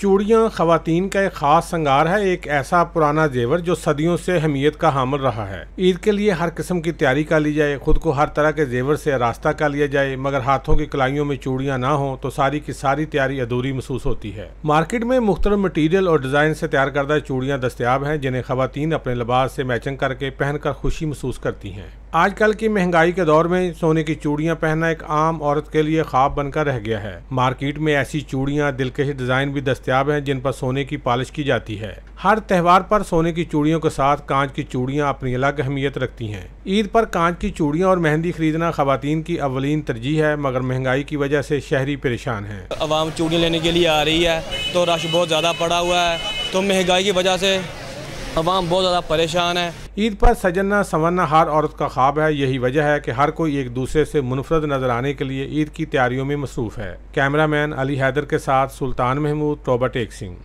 चूड़ियाँ खातन का एक खास संगार है एक ऐसा पुराना जेवर जो सदियों से अहमियत का हामल रहा है ईद के लिए हर किस्म की तैयारी कर ली जाए खुद को हर तरह के जेवर से रास्ता कर लिया जाए मगर हाथों की कलाइयों में चूड़ियाँ ना हो तो सारी की सारी तैयारी अधूरी महसूस होती है मार्केट में मुख्तर मटीरियल और डिज़ाइन से तैयार करदा चूड़ियाँ दस्तियाब हैं जिन्हें खातन अपने लिबास से मैचिंग करके पहनकर खुशी महसूस करती हैं आजकल की महंगाई के दौर में सोने की चूड़ियां पहनना एक आम औरत के लिए ख्वाब बनकर रह गया है मार्केट में ऐसी चूड़ियां दिलकश डिजाइन भी दस्तियाब हैं जिन पर सोने की पालिश की जाती है हर त्यौहार पर सोने की चूड़ियों के साथ कांच की चूड़ियां अपनी अलग अहमियत रखती हैं ईद पर कांच की चूड़ियां और मेहंदी खरीदना खातन की अवलिन तरजीह है मगर महंगाई की वजह से शहरी परेशान है अवाम चूड़ियाँ लेने के लिए आ रही है तो रश बहुत ज़्यादा पड़ा हुआ है तो महंगाई की वजह से आवाम बहुत ज़्यादा परेशान है ईद पर सजनना संवरना हर औरत का ख्वाब है यही वजह है कि हर कोई एक दूसरे से मुनफरद नजर आने के लिए ईद की तैयारियों में मसरूफ़ है कैमरामैन अली हैदर के साथ सुल्तान महमूद टोबा टेक सिंह